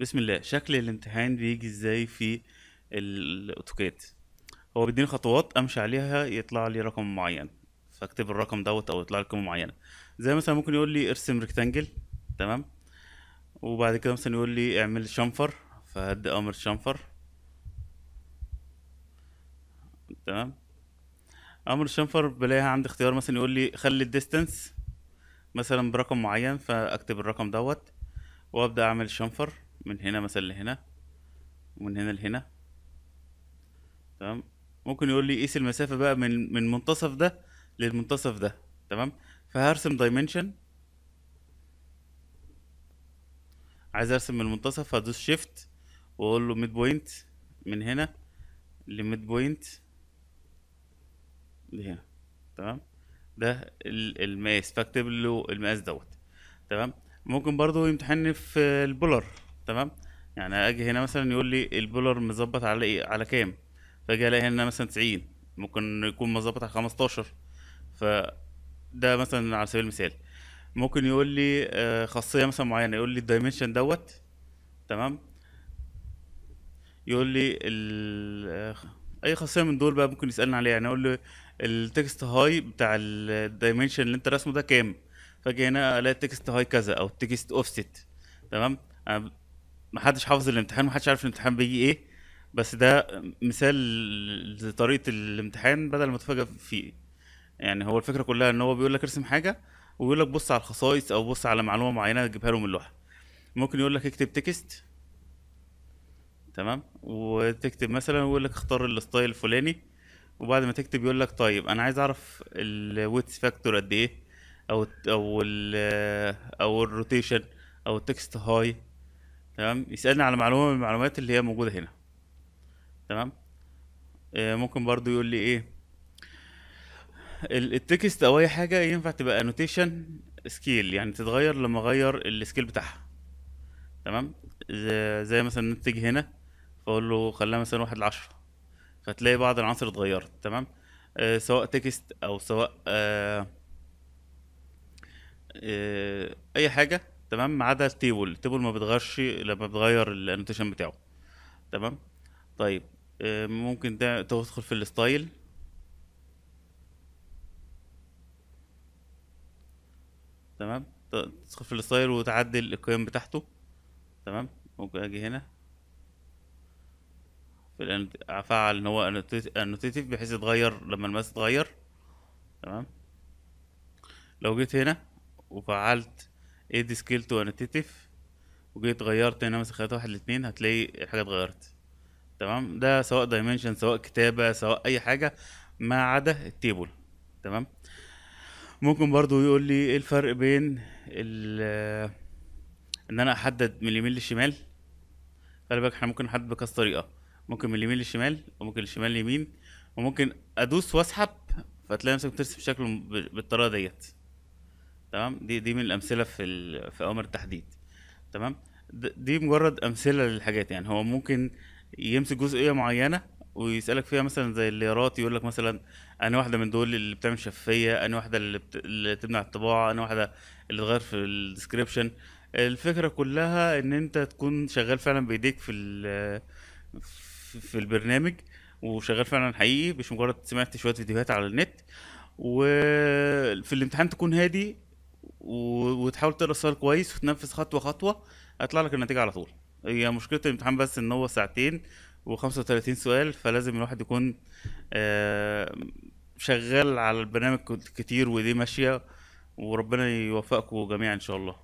بسم الله شكل الامتحان بيجي ازاي في الاوتوكاد هو بيديني خطوات امشي عليها يطلع لي رقم معين فاكتب الرقم دوت او يطلع لي قيمه معينه زي مثلا ممكن يقول لي ارسم ريكتانجل تمام وبعد كده مثلا يقول لي اعمل شنفر فهدي امر شنفر تمام امر الشنفر بلاقيها عندي اختيار مثلا يقول لي خلي الديستنس مثلا برقم معين فاكتب الرقم دوت وابدا اعمل شنفر من هنا مثلا لهنا ومن هنا لهنا تمام ممكن يقول لي قيس المسافه بقى من من منتصف ده للمنتصف ده تمام فهرسم دايمنشن عايز ارسم من المنتصف هدوس شيفت واقول له ميد بوينت من هنا لميد بوينت لهنا تمام ده المقاس فاكتب له المقاس دوت تمام ممكن برضو يمتحنني في البولر تمام يعني اجي هنا مثلا يقول لي البولر مظبط على ايه على كام فاجي الاقي هنا مثلا 90 ممكن يكون مظبط على 15 ف ده مثلا على سبيل المثال ممكن يقول لي آه، خاصيه مثلا معينه يقول لي الدايمنشن دوت تمام يقول لي آه، اي خاصيه من دول بقى ممكن يسالني عليها يعني اقول له التكست هاي بتاع الدايمنشن اللي انت راسمه ده كام فاجي هنا الاقي التكست هاي كذا او التكست اوفست تمام محدش حافظ الامتحان محدش عارف الامتحان بيجي ايه بس ده مثال لطريقه الامتحان بدل ما تفاجئ فيه يعني هو الفكره كلها ان هو بيقول لك ارسم حاجه ويقول لك بص على الخصائص او بص على معلومه معينه تجيبها له من اللوحه ممكن يقول لك اكتب تكست تمام وتكتب مثلا ويقول لك اختار الستايل الفلاني وبعد ما تكتب يقول لك طيب انا عايز اعرف الويتس فاكتور قد ايه او او الـ او الروتيشن او التكست هاي تمام يسالني على معلومه من المعلومات اللي هي موجوده هنا تمام آه ممكن برضو يقول لي ايه التكست او اي حاجه ينفع تبقى انوتيشن سكيل يعني تتغير لما اغير السكيل بتاعها تمام زي مثلا نتج هنا فاقول له خليها مثلا واحد لعشرة فتلاقي بعض العناصر اتغيرت تمام آه سواء تكست او سواء آه آه اي حاجه تمام ما عدا التيبل التيبل ما بتغيرش لما بتغير الانوتيشن بتاعه تمام طيب آه، ممكن ده تدخل في الستايل تمام تدخل في الستايل وتعدل القيم بتاعته تمام ممكن اجي هنا في افعل ان هو انوتيتيف بحيث يتغير لما الماس يتغير تمام لو جيت هنا وفعلت ادي ايه سكيل تو انتيتيف وجيت غيرت هنا مثلا خليت واحد لاتنين هتلاقي الحاجه اتغيرت تمام ده سواء دايمنشن سواء كتابه سواء اي حاجه ما عدا التيبل تمام ممكن برضو يقول لي ايه الفرق بين ال ان انا احدد من اليمين للشمال خلي بالك احنا ممكن نحدد بكذا طريقه ممكن من اليمين للشمال وممكن الشمال لليمين وممكن ادوس واسحب فتلاقي نفسك بترسم شكله بالطريقه ديت تمام دي دي من الامثله في في اوامر التحديد تمام دي مجرد امثله للحاجات يعني هو ممكن يمسك جزئيه معينه ويسالك فيها مثلا زي الليرات يقول لك مثلا انا واحده من دول اللي بتعمل شفافيه انا واحده اللي, بت... اللي تمنع الطباعه انا واحده اللي تغير في الديسكريبشن الفكره كلها ان انت تكون شغال فعلا بايديك في ال... في البرنامج وشغال فعلا حقيقي مش مجرد سمعت شويه فيديوهات على النت وفي الامتحان تكون هادي وتحاول تقرا السؤال كويس وتنفذ خطوه خطوه هيطلع لك النتيجه على طول هي مشكله الامتحان بس ان هو ساعتين و35 سؤال فلازم الواحد يكون آه، شغال على البرنامج كتير ودي ماشيه وربنا يوفقكم جميعا ان شاء الله